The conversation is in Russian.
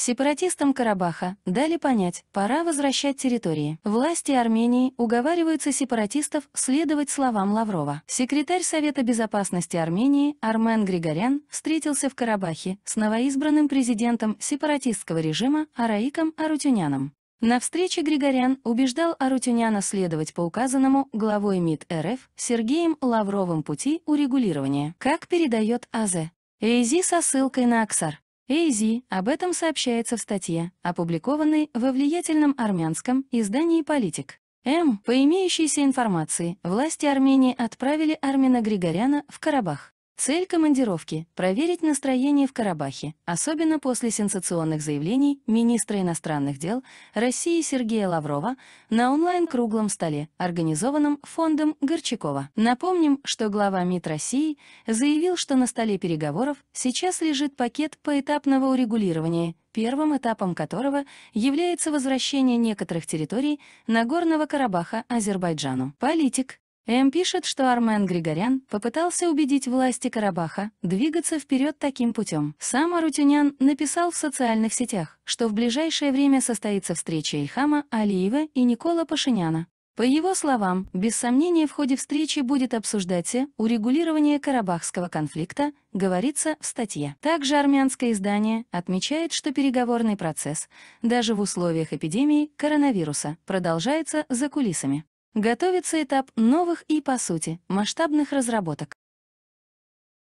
Сепаратистам Карабаха дали понять, пора возвращать территории. Власти Армении уговариваются сепаратистов следовать словам Лаврова. Секретарь Совета безопасности Армении Армен Григорян встретился в Карабахе с новоизбранным президентом сепаратистского режима Араиком Арутюняном. На встрече Григорян убеждал Арутюняна следовать по указанному главой МИД РФ Сергеем Лавровым пути урегулирования, как передает АЗ. Эйзи со ссылкой на Аксар. AZ, об этом сообщается в статье, опубликованной во влиятельном армянском издании «Политик». М. По имеющейся информации, власти Армении отправили Армина Григоряна в Карабах. Цель командировки – проверить настроение в Карабахе, особенно после сенсационных заявлений министра иностранных дел России Сергея Лаврова на онлайн-круглом столе, организованном фондом Горчакова. Напомним, что глава МИД России заявил, что на столе переговоров сейчас лежит пакет поэтапного урегулирования, первым этапом которого является возвращение некоторых территорий Нагорного Карабаха Азербайджану. Политик М пишет, что Армен Григорян попытался убедить власти Карабаха двигаться вперед таким путем. Сам Арутюнян написал в социальных сетях, что в ближайшее время состоится встреча Ильхама Алиева и Никола Пашиняна. По его словам, без сомнения в ходе встречи будет обсуждаться урегулирование карабахского конфликта, говорится в статье. Также армянское издание отмечает, что переговорный процесс, даже в условиях эпидемии коронавируса, продолжается за кулисами. Готовится этап новых и, по сути, масштабных разработок.